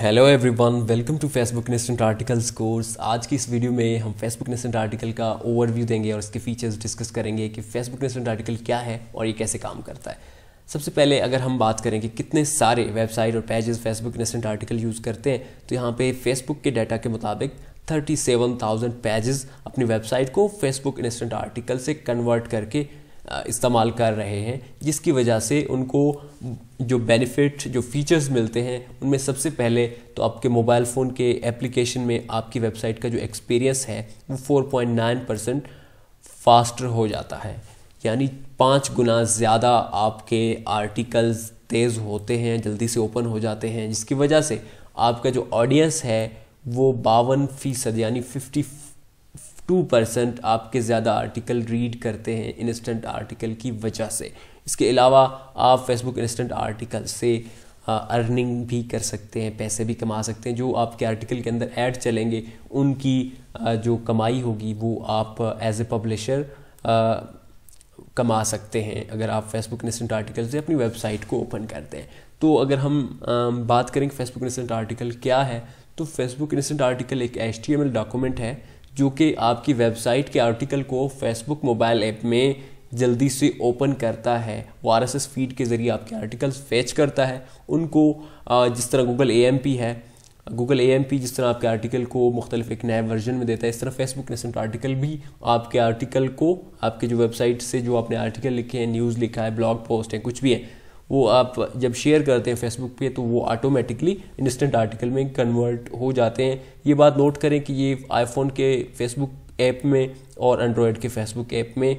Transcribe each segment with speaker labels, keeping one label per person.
Speaker 1: hello everyone welcome to Facebook instant articles course आज की इस वीडियो में हम फेसबुक नेसेंट आर्टिकल का ओवरव्यू देंगे और इसके फीचर्स डिस्कस करेंगे कि फेसबुक नेसेंट आर्टिकल क्या है और ये कैसे काम करता है सबसे पहले अगर हम बात करें कि कितने सारे वेबसाइट और pages Facebook instant article use करते हैं तो यहाँ पर फेसबुक के डाटा के मुताबिक 37,000 पेजेस अपनी वेबसाइट को फेसबुक इंस्टेंट आर्टिकल से कन्वर्ट करके इस्तेमाल कर रहे हैं जिसकी वजह से उनको जो बेनिफिट जो फीचर्स मिलते हैं उनमें सबसे पहले तो आपके मोबाइल फ़ोन के एप्लीकेशन में आपकी वेबसाइट का जो एक्सपीरियंस है वो 4.9 परसेंट फास्टर हो जाता है यानी पाँच गुना ज़्यादा आपके आर्टिकल्स तेज़ होते हैं जल्दी से ओपन हो जाते हैं जिसकी वजह से आपका जो ऑडियंस है वो बावन फ़ीसद यानी फिफ्टी टू परसेंट आपके ज़्यादा आर्टिकल रीड करते हैं इंस्टेंट आर्टिकल की वजह से इसके अलावा आप फेसबुक इंस्टेंट आर्टिकल से अर्निंग भी कर सकते हैं पैसे भी कमा सकते हैं जो आपके आर्टिकल के अंदर ऐड चलेंगे उनकी जो कमाई होगी वो आप एज ए पब्लिशर कमा सकते हैं अगर आप फेसबुक इंस्टेंट आर्टिकल से अपनी वेबसाइट को ओपन करते हैं तो अगर हम बात करें फेसबुक इंस्टेंट आर्टिकल क्या है तो फेसबुक इंस्टेंट आर्टिकल एक एच डॉक्यूमेंट है जो कि आपकी वेबसाइट के आर्टिकल को फेसबुक मोबाइल ऐप में जल्दी से ओपन करता है वो आर फीड के ज़रिए आपके आर्टिकल्स फेच करता है उनको जिस तरह गूगल ए है गूगल ए जिस तरह आपके आर्टिकल को मुख्तलिफ एक नए वर्जन में देता है इस तरह फेसबुक नेसेंट आर्टिकल भी आपके आर्टिकल को आपके जो वेबसाइट से जो आपने आर्टिकल लिखे हैं न्यूज़ लिखा है ब्लॉग पोस्ट है कुछ भी है वो आप जब शेयर करते हैं फेसबुक पे तो वो ऑटोमेटिकली इंस्टेंट आर्टिकल में कन्वर्ट हो जाते हैं ये बात नोट करें कि ये आईफोन के फेसबुक ऐप में और एंड्रॉयड के फेसबुक ऐप में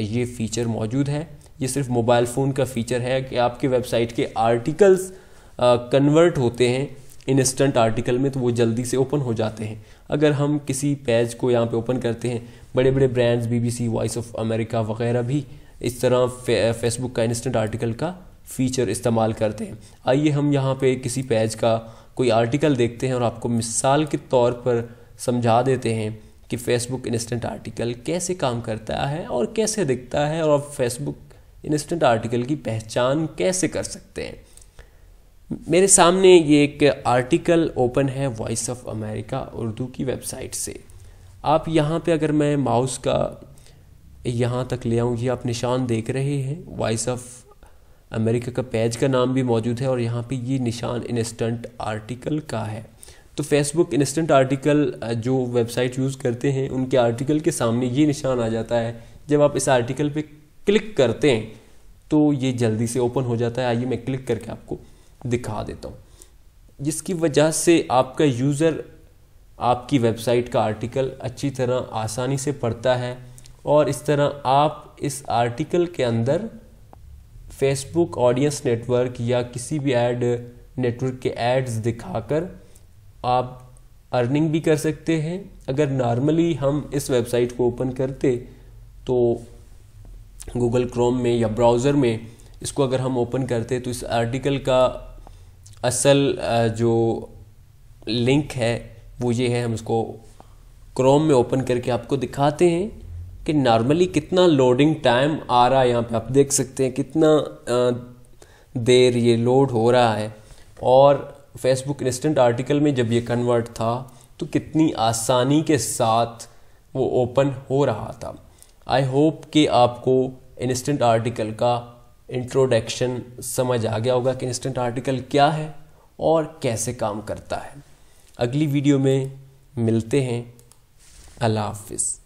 Speaker 1: ये फीचर मौजूद है ये सिर्फ मोबाइल फ़ोन का फीचर है कि आपके वेबसाइट के आर्टिकल्स कन्वर्ट होते हैं इंस्टेंट आर्टिकल में तो वो जल्दी से ओपन हो जाते हैं अगर हम किसी पेज को यहाँ पे ओपन करते हैं बड़े बड़े brands BBC voice of America वगैरह भी इस तरह फे, फेसबुक का इंस्टेंट आर्टिकल का फ़ीचर इस्तेमाल करते हैं आइए हम यहाँ पे किसी पेज का कोई आर्टिकल देखते हैं और आपको मिसाल के तौर पर समझा देते हैं कि फेसबुक इंस्टेंट आर्टिकल कैसे काम करता है और कैसे दिखता है और आप फेसबुक इंस्टेंट आर्टिकल की पहचान कैसे कर सकते हैं मेरे सामने ये एक आर्टिकल ओपन है वॉइस ऑफ अमेरिका उर्दू की वेबसाइट से आप यहाँ पे अगर मैं माउस का यहाँ तक ले आऊँ ये आप निशान देख रहे हैं वॉइस ऑफ अमेरिका का पेज का नाम भी मौजूद है और यहाँ पे ये निशान इंस्टेंट आर्टिकल का है तो फेसबुक इंस्टेंट आर्टिकल जो वेबसाइट यूज़ करते हैं उनके आर्टिकल के सामने ये निशान आ जाता है जब आप इस आर्टिकल पे क्लिक करते हैं तो ये जल्दी से ओपन हो जाता है आइए मैं क्लिक करके आपको दिखा देता हूँ जिसकी वजह से आपका यूज़र आपकी वेबसाइट का आर्टिकल अच्छी तरह आसानी से पढ़ता है और इस तरह आप इस आर्टिकल के अंदर फेसबुक ऑडियंस नेटवर्क या किसी भी एड नेटवर्क के एड्स दिखाकर आप अर्निंग भी कर सकते हैं अगर नॉर्मली हम इस वेबसाइट को ओपन करते तो गूगल क्रोम में या ब्राउज़र में इसको अगर हम ओपन करते तो इस आर्टिकल का असल जो लिंक है वो ये है हम इसको क्रोम में ओपन करके आपको दिखाते हैं कि नॉर्मली कितना लोडिंग टाइम आ रहा है यहाँ पे आप देख सकते हैं कितना देर ये लोड हो रहा है और फेसबुक इंस्टेंट आर्टिकल में जब ये कन्वर्ट था तो कितनी आसानी के साथ वो ओपन हो रहा था आई होप कि आपको इंस्टेंट आर्टिकल का इंट्रोडक्शन समझ आ गया होगा कि इंस्टेंट आर्टिकल क्या है और कैसे काम करता है अगली वीडियो में मिलते हैं अल्लाह हाफिज़